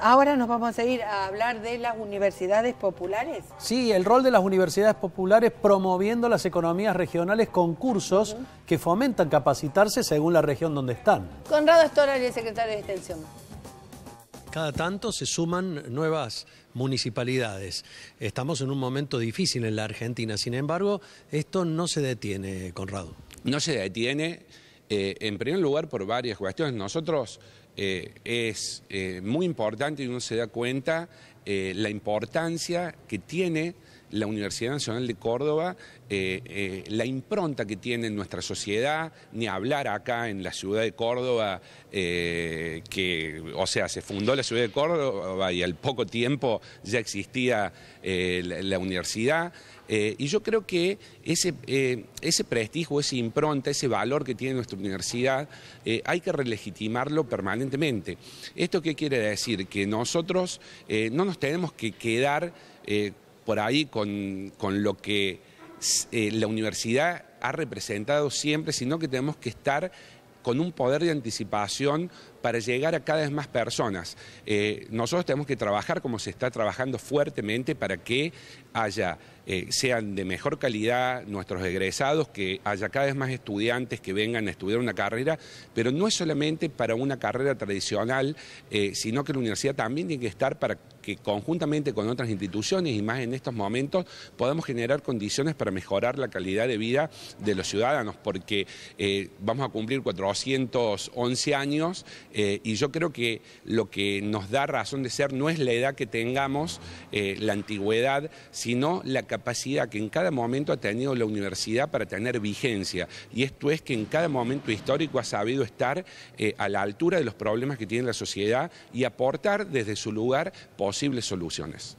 Ahora nos vamos a ir a hablar de las universidades populares. Sí, el rol de las universidades populares promoviendo las economías regionales con cursos que fomentan capacitarse según la región donde están. Conrado Estoral, el secretario de Extensión. Cada tanto se suman nuevas municipalidades. Estamos en un momento difícil en la Argentina, sin embargo, esto no se detiene, Conrado. No se detiene eh, en primer lugar, por varias cuestiones. Nosotros eh, es eh, muy importante y uno se da cuenta la importancia que tiene la Universidad Nacional de Córdoba, eh, eh, la impronta que tiene en nuestra sociedad, ni hablar acá en la ciudad de Córdoba, eh, que, o sea, se fundó la ciudad de Córdoba y al poco tiempo ya existía la, universidad. y yo creo que ese, ese prestigio, esa impronta, ese valor que tiene nuestra universidad, hay que relegitimarlo permanentemente. ¿Esto qué quiere decir? Que nosotros no nos tenemos que quedar por ahí con, con lo que eh, la universidad ha representado siempre, sino que tenemos que estar con un poder de anticipación para llegar a cada vez más personas. Eh, nosotros tenemos que trabajar como se está trabajando fuertemente para que haya, eh, sean de mejor calidad nuestros egresados, que haya cada vez más estudiantes que vengan a estudiar una carrera, pero no es solamente para una carrera tradicional, eh, sino que la universidad también tiene que estar para que conjuntamente con otras instituciones y más en estos momentos podamos generar condiciones para mejorar la calidad de vida de los ciudadanos, porque vamos a cumplir 411 años eh, y yo creo que lo que nos da razón de ser no es la edad que tengamos, eh, la antigüedad, sino la capacidad que en cada momento ha tenido la universidad para tener vigencia. Y esto es que en cada momento histórico ha sabido estar eh, a la altura de los problemas que tiene la sociedad y aportar desde su lugar posibles soluciones.